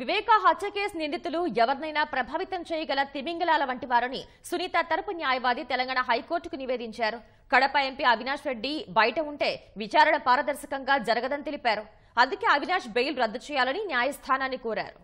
వివేక హత్య కేసు నిందితులు ఎవరినైనా ప్రభావితం చేయగల తిమింగలాల వంటి వారని సునీత తరపు న్యాయవాది తెలంగాణ హైకోర్టుకు నివేదించారు కడప ఎంపీ అవినాష్ రెడ్డి బయట ఉంటే విచారణ పారదర్శకంగా జరగదని తెలిపారు అందుకే అవినాష్ బెయిల్ రద్దు చేయాలని న్యాయస్థానాన్ని కోరారు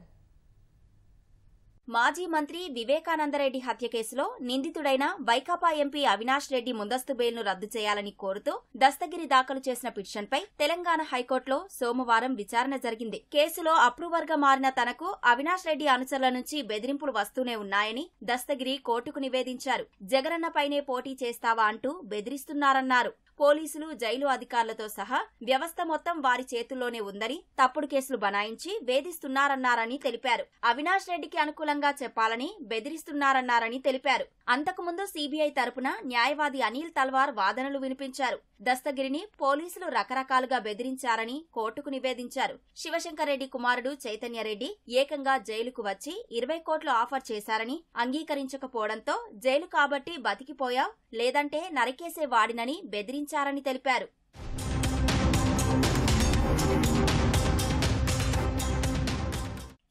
మాజీ మంత్రి వివేకానందరెడ్డి హత్య కేసులో నిందితుడైన వైకాపా ఎంపీ అవినాష్ రెడ్డి ముందస్తు బెయిల్ను రద్దు చేయాలని కోరుతూ దస్తగిరి దాఖలు చేసిన పిటిషన్పై తెలంగాణ హైకోర్టులో సోమవారం విచారణ జరిగింది కేసులో అప్రూవర్గా మారిన తనకు అవినాష్ రెడ్డి అనుచరుల నుంచి బెదిరింపులు వస్తూనే ఉన్నాయని దస్తగిరి కోర్టుకు నివేదించారు జగనన్నపైనే పోటీ చేస్తావా అంటూ బెదిరిస్తున్నారన్నారు పోలీసులు జైలు అధికారులతో సహా వ్యవస్థ మొత్తం వారి చేతుల్లోనే ఉందని తప్పుడు కేసులు బనాయించి వేధిస్తున్నారన్నారని తెలిపారు అవినాష్ రెడ్డికి అనుకూల వాస్తవంగా చెప్పాలని బెదిరిస్తున్నారన్నారని తెలిపారు అంతకుముందు సీబీఐ తరపున న్యాయవాది అనిల్ తల్వార్ వాదనలు వినిపించారు దస్తగిరిని పోలీసులు రకరకాలుగా బెదిరించారని కోర్టుకు నివేదించారు శివశంకరరెడ్డి కుమారుడు చైతన్యరెడ్డి ఏకంగా జైలుకు వచ్చి ఇరవై కోట్లు ఆఫర్ చేశారని అంగీకరించకపోవడంతో జైలు కాబట్టి బతికిపోయా లేదంటే నరికేసే వాడినని బెదిరించారని తెలిపారు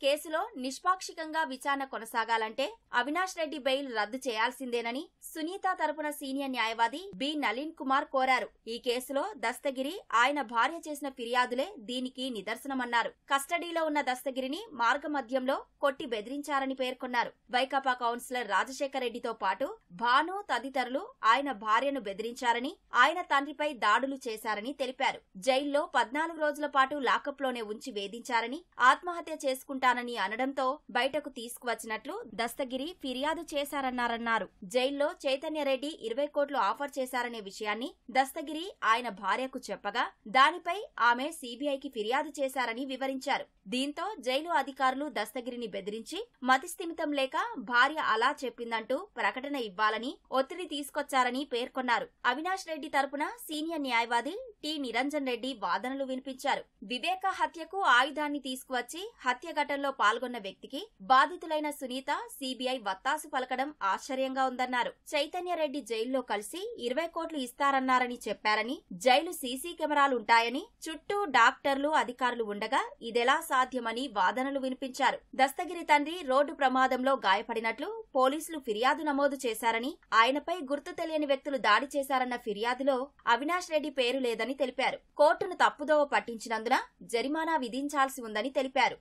కేసులో నిష్పాక్షికంగా విచారణ కొనసాగాలంటే అవినాష్ రెడ్డి బెయిల్ రద్దు చేయాల్సిందేనని సునీత తరపున సీనియర్ న్యాయవాది బి నలీన్ కుమార్ కోరారు ఈ కేసులో దస్తగిరి ఆయన భార్య చేసిన ఫిర్యాదులే దీనికి నిదర్శనమన్నారు కస్టడీలో ఉన్న దస్తగిరిని మార్గమధ్యంలో కొట్టి బెదిరించారని పేర్కొన్నారు వైకాపా కౌన్సిలర్ రాజశేఖర్ రెడ్డితో పాటు భాను తదితరులు ఆయన భార్యను బెదిరించారని ఆయన తండ్రిపై దాడులు చేశారని తెలిపారు జైల్లో పద్నాలుగు రోజుల పాటు లాకప్లోనే ఉంచి వేధించారని ఆత్మహత్య చేసుకుంటానని అనడంతో బయటకు తీసుకువచ్చినట్లు దస్తగిరి ఫిర్యాదు చేశారన్నారన్నారు జైల్లో చైతన్యరెడ్డి ఇరవై కోట్లు ఆఫర్ చేశారనే విషయాన్ని దస్తగిరి ఆయన భార్యకు చెప్పగా దానిపై ఆమె సీబీఐకి ఫిర్యాదు చేశారని వివరించారు దీంతో జైలు అధికారులు దస్తగిరిని బెదిరించి మతిస్థిమితం లేక భార్య అలా చెప్పిందంటూ ప్రకటన ఇవ్వ ఇవ్వాలని ఒత్తిడి తీసుకొచ్చారని పేర్కొన్నారు అవినాష్ రెడ్డి తరపున సీనియర్ న్యాయవాది టి నిరంజన్ రెడ్డి వాదనలు వినిపించారు వివేక హత్యకు ఆయుధాన్ని తీసుకువచ్చి హత్య ఘటనలో పాల్గొన్న వ్యక్తికి బాధితులైన సునీత సిబిఐ వత్తాసు పలకడం ఆశ్చర్యంగా ఉందన్నారు చైతన్యరెడ్డి జైల్లో కలిసి ఇరవై కోట్లు ఇస్తారన్నారని చెప్పారని జైలు సీసీ కెమెరాలుంటాయని చుట్టూ డాక్టర్లు అధికారులు ఉండగా ఇదెలా సాధ్యమని వాదనలు వినిపించారు దస్తగిరి తండ్రి రోడ్డు ప్రమాదంలో గాయపడినట్లు పోలీసులు ఫిర్యాదు నమోదు చేశారని ఆయనపై గుర్తు తెలియని వ్యక్తులు దాడి చేశారన్న ఫిర్యాదులో అవినాష్ రెడ్డి పేరు లేదని ఉందని తెలిపారు కోర్టును తప్పుదోవ పట్టించినందున జరిమానా విధించాల్సి ఉందని తెలిపారు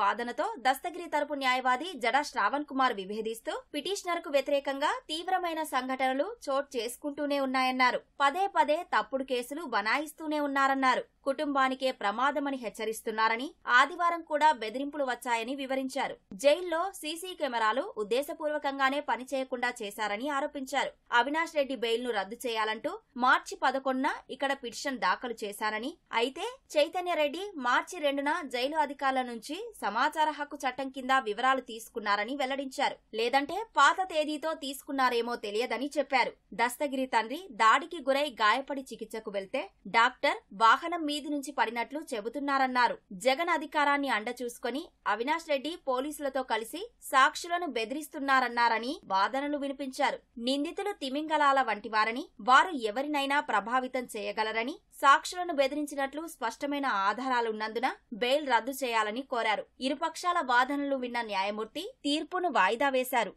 వాదనతో దస్తగిరి తరపు న్యాయవాది జడా శ్రావణ్ కుమార్ విభేదిస్తూ పిటిషనర్కు వ్యతిరేకంగా తీవ్రమైన సంఘటనలు చోటు చేసుకుంటూనే ఉన్నాయన్నారు పదే పదే తప్పుడు కేసులు బనాయిస్తూనే ఉన్నారన్నారు కుటుంబానికే ప్రమాదమని హెచ్చరిస్తున్నారని ఆదివారం కూడా బెదిరింపులు వచ్చాయని వివరించారు జైల్లో సీసీ కెమెరాలు ఉద్దేశపూర్వకంగానే పనిచేయకుండా చేశారని ఆరోపించారు అవినాష్ రెడ్డి బెయిల్ ను రద్దు చేయాలంటూ మార్చి పదకొండున ఇక్కడ పిటిషన్ దాఖలు చేశారని అయితే చైతన్య రెడ్డి మార్చి రెండున జైలు అధికారుల నుంచి సమాచార హక్కు చట్టం కింద వివరాలు తీసుకున్నారని వెల్లడించారు లేదంటే పాత తేదీతో తీసుకున్నారేమో తెలియదని చెప్పారు దస్తగిరి తండ్రి దాడికి గురై గాయపడి చికిత్సకు వెళ్తే డాక్టర్ వాహనం మీది నుంచి పడినట్లు చెబుతున్నారన్నారు జగన్ అధికారాన్ని అండచూసుకుని అవినాష్ రెడ్డి పోలీసులతో కలిసి సాక్షులను బెదిరిస్తున్నారన్నారని వాదనలు వినిపించారు నిందితులు తిమింగలాల వంటివారని వారు ఎవరినైనా ప్రభావితం చేయగలరని సాక్షులను బెదిరించినట్లు స్పష్టమైన ఆధారాలున్నందున బెయిల్ రద్దు చేయాలని కోరారు ఇరుపక్షాల వాదనలు విన్న న్యాయమూర్తి తీర్పును వాయిదా వేశారు